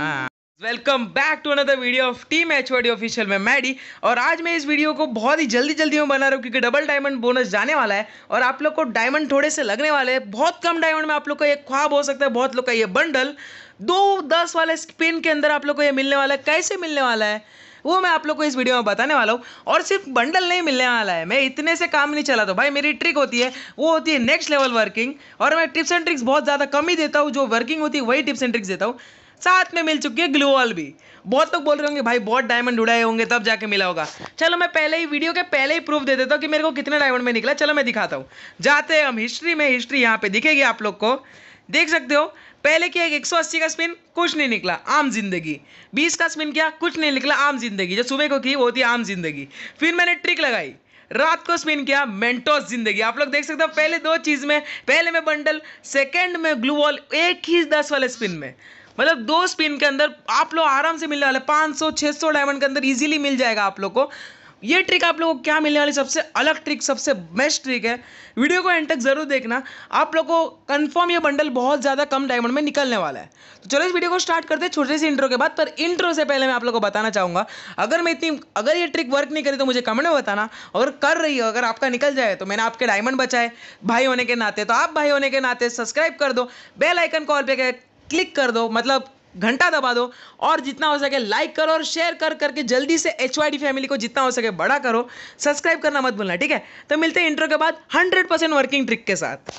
welcome back to another video of team H D official में Maddy और आज मैं इस वीडियो को बहुत ही जल्दी जल्दी में बना रहा हूँ क्योंकि डबल डायमंड बोनस जाने वाला है और आप लोग को डायमंड थोड़े से लगने वाले हैं बहुत कम डायमंड में आप लोग का एक ख्वाब हो सकता है बहुत लोग का ये बंडल दो दस वाले स्पिन के अंदर आप लोग को ये मिलने वाला है कैसे मिलने वाला है वो मैं आप लोग को इस वीडियो में बताने वाला हूँ और सिर्फ बंडल नहीं मिलने वाला है मैं इतने से काम नहीं चला तो भाई मेरी ट्रिक होती है वो होती है नेक्स्ट लेवल वर्किंग और मैं टिप्स एंड ट्रिक्स बहुत ज़्यादा कम ही देता हूँ जो वर्किंग होती है वही टिप्स एंड ट्रिक्स देता हूँ साथ में मिल चुकी है ग्लोअल भी बहुत लोग बोल रहे होंगे भाई बहुत डायमंड उड़ाए होंगे तब जाके मिला होगा चलो मैं पहले ही वीडियो के पहले ही प्रूफ दे देता हूँ कि मेरे को कितने डायमंड में निकला चलो मैं दिखाता हूँ जाते हैं हम हिस्ट्री में हिस्ट्री यहाँ पे दिखेगी आप लोग को देख सकते हो पहले किया एक अस्सी का स्पिन कुछ नहीं निकला आम जिंदगी बीस का स्पिन किया कुछ नहीं निकला आम जिंदगी जो सुबह को की वो थी आम जिंदगी फिर मैंने ट्रिक लगाई रात को स्पिन किया मेंटोस जिंदगी आप लोग देख सकते हो पहले दो चीज में पहले में बंडल सेकेंड में ग्लू वॉल एक ही दस वाले स्पिन में मतलब दो स्पिन के अंदर आप लोग आराम से मिलने वाले पांच सौ छह सौ डायमंड के अंदर इजीली मिल जाएगा आप लोग को ये ट्रिक आप लोगों को क्या मिलने वाली सबसे अलग ट्रिक सबसे बेस्ट ट्रिक है वीडियो को एंड तक जरूर देखना आप लोगों को कंफर्म ये बंडल बहुत ज़्यादा कम डायमंड में निकलने वाला है तो चलो इस वीडियो को स्टार्ट करते हैं छोटे से इंट्रो के बाद पर इंट्रो से पहले मैं आप लोग को बताना चाहूँगा अगर मैं इतनी अगर ये ट्रिक वर्क नहीं करी तो मुझे कमेंट में बताना और कर रही हो अगर आपका निकल जाए तो मैंने आपके डायमंड बचाए भाई होने के नाते तो आप भाई होने के नाते सब्सक्राइब कर दो बेल आइकन कॉल पर क्लिक कर दो मतलब घंटा दबा दो और जितना हो सके लाइक करो और शेयर कर करके जल्दी से एच वाई डी फैमिली को जितना हो सके बड़ा करो सब्सक्राइब करना मत भूलना ठीक है तो मिलते हैं इंट्रो के बाद हंड्रेड परसेंट वर्किंग ट्रिक के साथ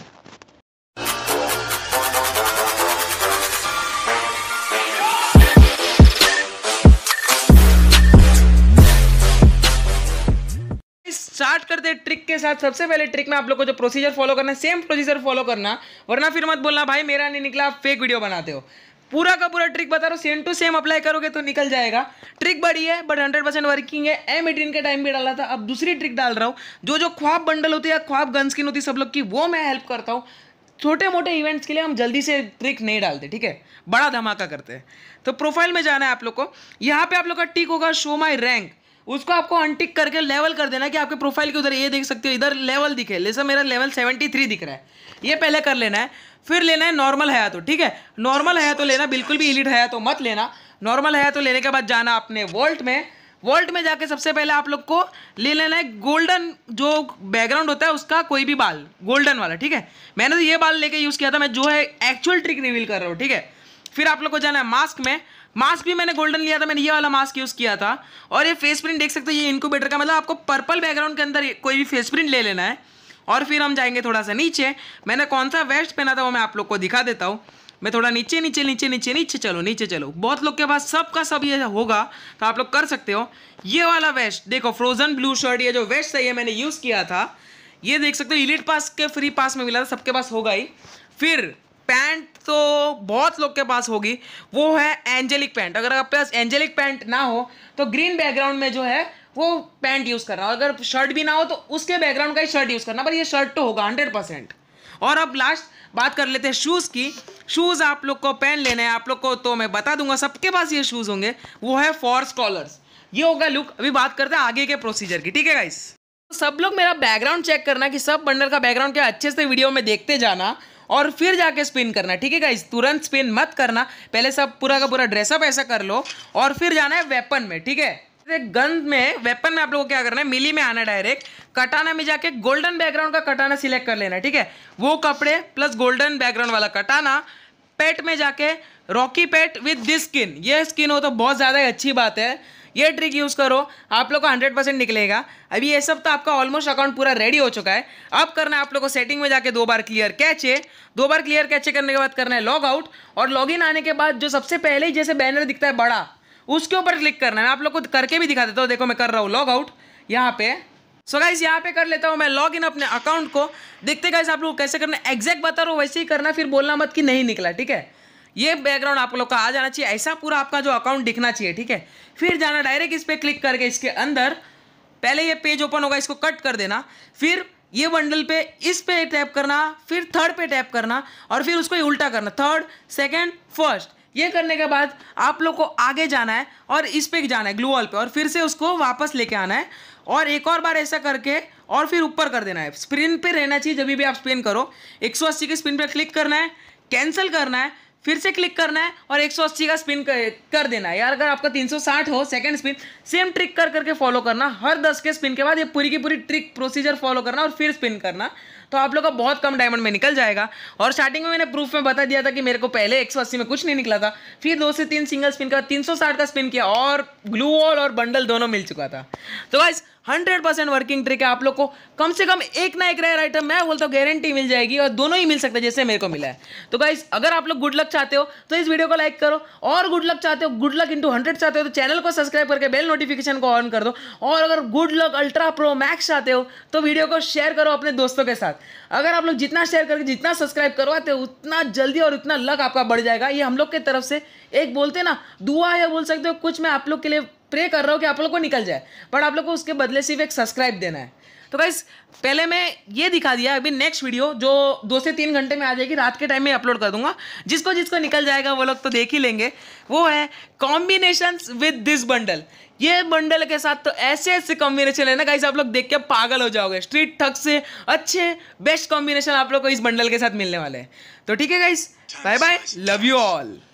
स्टार्ट करते हैं ट्रिक के साथ सबसे पहले ट्रिक में आप लोग को जो प्रोसीजर फॉलो करना है सेम प्रोसीजर फॉलो करना वरना फिर मत बोलना भाई मेरा नहीं निकला फेक वीडियो बनाते हो पूरा का पूरा ट्रिक बता रहा हूँ सेम टू सेम अप्लाई करोगे तो निकल जाएगा ट्रिक बड़ी है बट हंड्रेड परसेंट वर्किंग है एम एटीन के टाइम भी डाला था अब दूसरी ट्रिक डाल रहा हूँ जो जो ख्वाब बंडल होती है ख्वाब गन स्किन होती है सब लोग की वो मैं हेल्प करता हूँ छोटे मोटे इवेंट्स के लिए हम जल्दी से ट्रिक नहीं डालते ठीक है बड़ा धमाका करते हैं तो प्रोफाइल में जाना है आप लोग को यहाँ पे आप लोग का टिक होगा शो माई रैंक उसको आपको अनटिक करके लेवल कर देना कि आपके प्रोफाइल के उधर ये देख सकते हो इधर लेवल दिखे जैसे मेरा लेवल सेवेंटी थ्री दिख रहा है ये पहले कर लेना है फिर लेना है नॉर्मल है तो ठीक है नॉर्मल है तो लेना बिल्कुल भी इलिट है तो मत लेना नॉर्मल है तो लेने के बाद जाना अपने वोल्ट में वोल्ट में जाके सबसे पहले आप लोग को ले लेना है गोल्डन जो बैकग्राउंड होता है उसका कोई भी बाल गोल्डन वाला ठीक है मैंने तो ये बाल लेके यूज़ किया था मैं जो है एक्चुअल ट्रिक रिवील कर रहा हूँ ठीक है फिर आप लोग को जाना है मास्क में मास्क भी मैंने गोल्डन लिया था मैंने ये वाला मास्क यूज़ किया था और ये फेस प्रिंट देख सकते हो ये इनक्यूबेटर का मतलब आपको पर्पल बैकग्राउंड के अंदर कोई भी फेस प्रिंट ले लेना है और फिर हम जाएंगे थोड़ा सा नीचे मैंने कौन सा वेस्ट पहना था वो मैं आप लोग को दिखा देता हूँ मैं थोड़ा नीचे नीचे नीचे नीचे नीचे चलो नीचे चलो बहुत लोग के पास सब का सब ये होगा तो आप लोग कर सकते हो ये वाला वेस्ट देखो फ्रोजन ब्लू शर्ट ये जो वेस्ट है ये मैंने यूज़ किया था ये देख सकते हो इलिट पास के फ्री पास में मिला था सबके पास होगा ही फिर पैंट तो बहुत लोग के पास होगी वो है एंजेलिक पैंट अगर आपके पास एंजेलिक पैंट ना हो तो ग्रीन बैकग्राउंड में जो है वो पैंट यूज़ करना और अगर शर्ट भी ना हो तो उसके बैकग्राउंड का ही शर्ट यूज़ करना पर ये शर्ट तो होगा हंड्रेड परसेंट और अब लास्ट बात कर लेते हैं शूज़ की शूज़ आप लोग को पहन लेने हैं आप लोग को तो मैं बता दूंगा सबके पास ये शूज़ होंगे वो है फॉर स्कॉलर्स ये होगा लुक अभी बात करते हैं आगे के प्रोसीजर की ठीक है गाइस तो सब लोग मेरा बैकग्राउंड चेक करना कि सब बंडल का बैकग्राउंड क्या अच्छे से वीडियो में देखते जाना और फिर जाके स्पिन करना ठीक है गाइज तुरंत स्पिन मत करना पहले सब पूरा का पूरा ड्रेसअप ऐसा कर लो और फिर जाना है वेपन में ठीक है गन में वेपन में आप लोगों को क्या करना है मिली में आना डायरेक्ट कटाना में जाके गोल्डन बैकग्राउंड का कटाना सिलेक्ट कर लेना ठीक है वो कपड़े प्लस गोल्डन बैकग्राउंड वाला कटाना पेट में जाके Rockie pet with this skin ये स्किन हो तो बहुत ज़्यादा ही अच्छी बात है ये ट्रिक यूज़ करो आप लोग को हंड्रेड परसेंट निकलेगा अभी ये सब तो आपका ऑलमोस्ट अकाउंट पूरा रेडी हो चुका है अब करना है आप लोग को सेटिंग में जाके दो बार क्लियर कैचे दो बार क्लियर कैचे करने के बाद करना है लॉग आउट और लॉग इन आने के बाद जो सबसे पहले ही जैसे बैनर दिखता है बड़ा उसके ऊपर क्लिक करना है मैं आप लोग को करके भी दिखा देता हूँ देखो मैं कर रहा हूँ लॉग आउट यहाँ पे सो so गाइज यहाँ पे कर लेता हूँ मैं लॉग इन अपने अकाउंट को देखते गाइज आप लोग कैसे करना एग्जैक्ट बता रहा हूँ वैसे ही करना फिर बोलना मत कि नहीं निकला ठीक है ये बैकग्राउंड आप लोग का आ जाना चाहिए ऐसा पूरा आपका जो अकाउंट दिखना चाहिए ठीक है फिर जाना डायरेक्ट इस पर क्लिक करके इसके अंदर पहले ये पेज ओपन होगा इसको कट कर देना फिर ये बंडल पे इस पे टैप करना फिर थर्ड पे टैप करना और फिर उसको उल्टा करना थर्ड सेकंड फर्स्ट ये करने के बाद आप लोग को आगे जाना है और इस पे जाना है ग्लू वॉल पे और फिर से उसको वापस लेके आना है और एक और बार ऐसा करके और फिर ऊपर कर देना है स्प्रिन पे रहना चाहिए जब भी आप स्पिन करो 180 की स्प्रिन पर क्लिक करना है कैंसिल करना है फिर से क्लिक करना है और 180 का स्पिन कर देना है यार अगर आपका 360 हो सेकंड स्पिन सेम ट्रिक कर करके फॉलो करना हर 10 के स्पिन के बाद ये पूरी की पूरी ट्रिक प्रोसीजर फॉलो करना और फिर स्पिन करना तो आप लोग का बहुत कम डायमंड में निकल जाएगा और स्टार्टिंग में मैंने प्रूफ में बता दिया था कि मेरे को पहले एक में कुछ नहीं निकला था फिर दो से तीन सिंगल स्पिन का तीन का स्पिन किया और ग्लू वॉल और बंडल दोनों मिल चुका था तो बस हंड्रेड परसेंट वर्किंग ट्रिक है आप लोग को कम से कम एक ना एक रेयर आइटम मैं बोलता हूँ गारंटी मिल जाएगी और दोनों ही मिल सकते हैं जैसे मेरे को मिला है तो गाइज अगर आप लोग गुड लक चाहते हो तो इस वीडियो को लाइक करो और गुड लक चाहते हो गुड लक इंटू हंड्रेड चाहते हो तो चैनल को सब्सक्राइब करके बेल नोटिफिकेशन को ऑन कर दो और अगर good luck ultra pro max चाहते हो तो वीडियो को शेयर करो अपने दोस्तों के साथ अगर आप लोग जितना शेयर करके जितना सब्सक्राइब करवाते हो उतना जल्दी और उतना लक आपका बढ़ जाएगा ये हम लोग के तरफ से एक बोलते ना दुआ या बोल सकते हो कुछ मैं आप लोग के लिए प्रे कर रहा हूँ कि आप लोग को निकल जाए बट आप लोग को उसके बदले सिर्फ एक सब्सक्राइब देना है तो गाइज पहले मैं ये दिखा दिया अभी नेक्स्ट वीडियो जो दो से तीन घंटे में आ जाएगी रात के टाइम में अपलोड कर दूंगा जिसको जिसको निकल जाएगा वो लोग तो देख ही लेंगे वो है कॉम्बिनेशन विद दिस बंडल ये बंडल के साथ तो ऐसे ऐसे कॉम्बिनेशन है ना गाइस आप लोग देख के पागल हो जाओगे स्ट्रीट ठग से अच्छे बेस्ट कॉम्बिनेशन आप लोग को इस बंडल के साथ मिलने वाले हैं तो ठीक है guys bye bye love you all